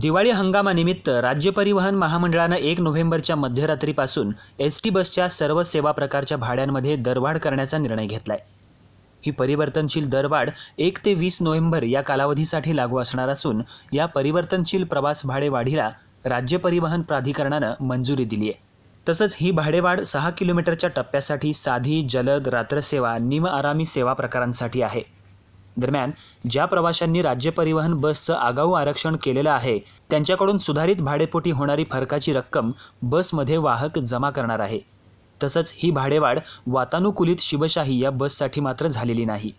दिवाळी हंगामानिमित्त राज्य परिवहन महामंडळानं एक नोव्हेंबरच्या मध्यरात्रीपासून एस टी बसच्या सर्व सेवा प्रकारच्या भाड्यांमध्ये दरवाढ करण्याचा निर्णय घेतला आहे ही परिवर्तनशील दरवाढ एक ते वीस नोव्हेंबर या कालावधीसाठी लागू असणार असून या परिवर्तनशील प्रवास भाडेवाढीला राज्य परिवहन प्राधिकरणानं मंजुरी दिली आहे तसंच ही भाडेवाढ सहा किलोमीटरच्या टप्प्यासाठी साधी जलद रात्रसेवा निम आरामी सेवा प्रकारांसाठी आहे दरम्यान ज्या प्रवाशांनी राज्य परिवहन बसचं आगाऊ आरक्षण केलेलं आहे त्यांच्याकडून सुधारित भाडेपोटी होणारी फरकाची रक्कम बसमध्ये वाहक जमा करणार आहे तसंच ही भाडेवाढ वातानुकूलित शिवशाही या बससाठी मात्र झालेली नाही